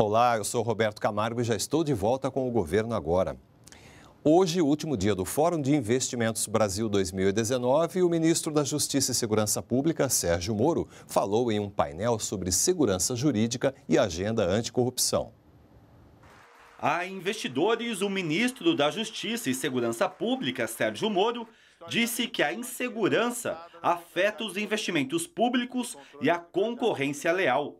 Olá, eu sou Roberto Camargo e já estou de volta com o governo agora. Hoje, último dia do Fórum de Investimentos Brasil 2019, o ministro da Justiça e Segurança Pública, Sérgio Moro, falou em um painel sobre segurança jurídica e agenda anticorrupção. A investidores, o ministro da Justiça e Segurança Pública, Sérgio Moro, disse que a insegurança afeta os investimentos públicos e a concorrência leal.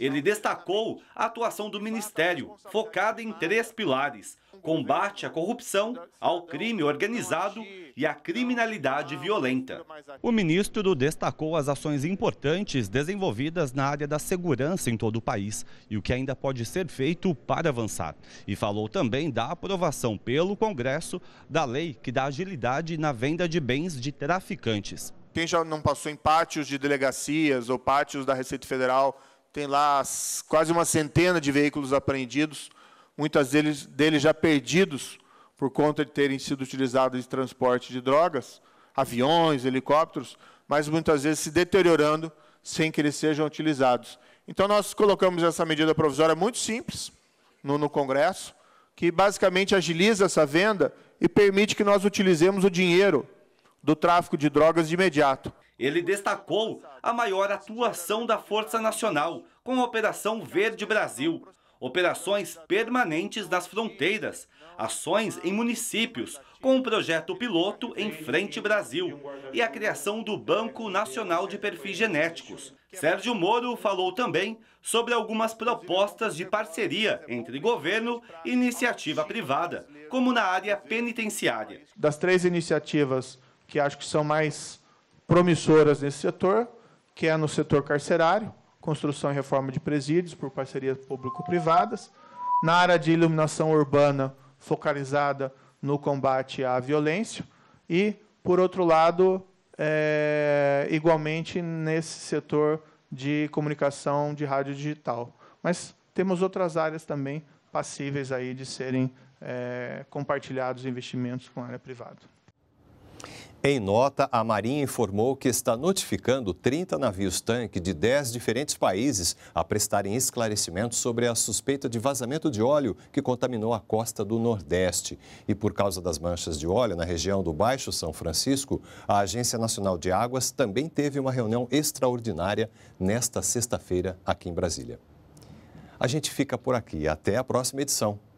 Ele destacou a atuação do Ministério, focada em três pilares: combate à corrupção, ao crime organizado e à criminalidade violenta. O ministro destacou as ações importantes desenvolvidas na área da segurança em todo o país e o que ainda pode ser feito para avançar. E falou também da aprovação pelo Congresso da lei que dá agilidade na venda de bens de traficantes. Quem já não passou em pátios de delegacias ou pátios da Receita Federal tem lá quase uma centena de veículos apreendidos, muitas deles, deles já perdidos por conta de terem sido utilizados em transporte de drogas, aviões, helicópteros, mas muitas vezes se deteriorando sem que eles sejam utilizados. Então, nós colocamos essa medida provisória muito simples no, no Congresso, que basicamente agiliza essa venda e permite que nós utilizemos o dinheiro do tráfico de drogas de imediato. Ele destacou a maior atuação da Força Nacional com a Operação Verde Brasil, operações permanentes nas fronteiras, ações em municípios, com o projeto piloto em Frente Brasil e a criação do Banco Nacional de Perfis Genéticos. Sérgio Moro falou também sobre algumas propostas de parceria entre governo e iniciativa privada, como na área penitenciária. Das três iniciativas que acho que são mais promissoras nesse setor, que é no setor carcerário, construção e reforma de presídios por parcerias público-privadas, na área de iluminação urbana, focalizada no combate à violência, e, por outro lado, é, igualmente nesse setor de comunicação de rádio digital. Mas temos outras áreas também passíveis aí de serem é, compartilhados investimentos com a área privada. Em nota, a Marinha informou que está notificando 30 navios-tanque de 10 diferentes países a prestarem esclarecimentos sobre a suspeita de vazamento de óleo que contaminou a costa do Nordeste. E por causa das manchas de óleo na região do Baixo São Francisco, a Agência Nacional de Águas também teve uma reunião extraordinária nesta sexta-feira aqui em Brasília. A gente fica por aqui. Até a próxima edição.